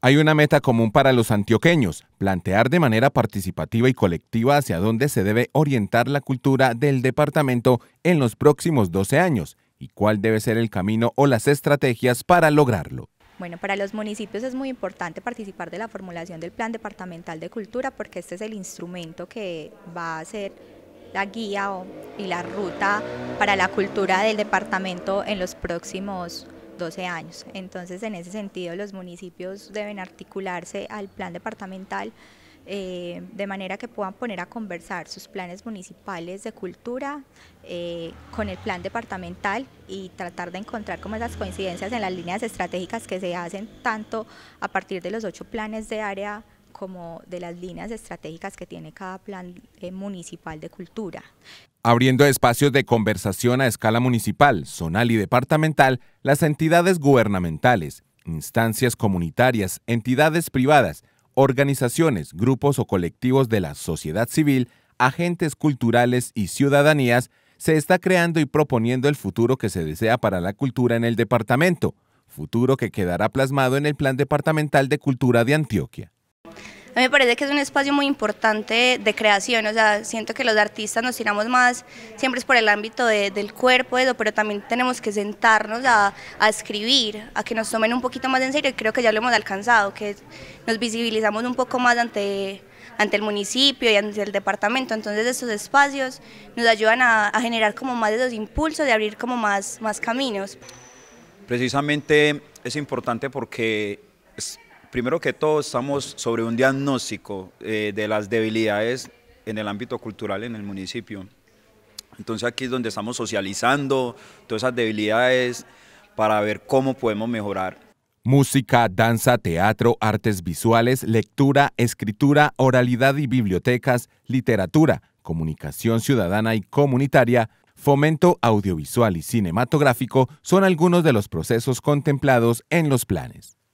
Hay una meta común para los antioqueños, plantear de manera participativa y colectiva hacia dónde se debe orientar la cultura del departamento en los próximos 12 años y cuál debe ser el camino o las estrategias para lograrlo. Bueno, para los municipios es muy importante participar de la formulación del Plan Departamental de Cultura porque este es el instrumento que va a ser la guía y la ruta para la cultura del departamento en los próximos 12 años. Entonces, en ese sentido, los municipios deben articularse al plan departamental eh, de manera que puedan poner a conversar sus planes municipales de cultura eh, con el plan departamental y tratar de encontrar como esas coincidencias en las líneas estratégicas que se hacen tanto a partir de los ocho planes de área como de las líneas estratégicas que tiene cada plan eh, municipal de cultura. Abriendo espacios de conversación a escala municipal, zonal y departamental, las entidades gubernamentales, instancias comunitarias, entidades privadas, organizaciones, grupos o colectivos de la sociedad civil, agentes culturales y ciudadanías, se está creando y proponiendo el futuro que se desea para la cultura en el departamento, futuro que quedará plasmado en el Plan Departamental de Cultura de Antioquia. A mí me parece que es un espacio muy importante de creación, o sea, siento que los artistas nos tiramos más, siempre es por el ámbito del cuerpo, pero también tenemos que sentarnos a, escribir, a que nos tomen un poquito más en serio, y creo que ya lo hemos alcanzado, que nos visibilizamos un poco más ante ante el municipio y ante el departamento. Entonces estos espacios nos ayudan a, generar como más de esos impulsos, de abrir como más, más caminos. Precisamente es importante porque primero que todo estamos sobre un diagnóstico eh, de las debilidades en el ámbito cultural en el municipio. Entonces aquí es donde estamos socializando todas esas debilidades para ver cómo podemos mejorar. Música, danza, teatro, artes visuales, lectura, escritura, oralidad y bibliotecas, literatura, comunicación ciudadana y comunitaria, fomento audiovisual y cinematográfico son algunos de los procesos contemplados en los planes.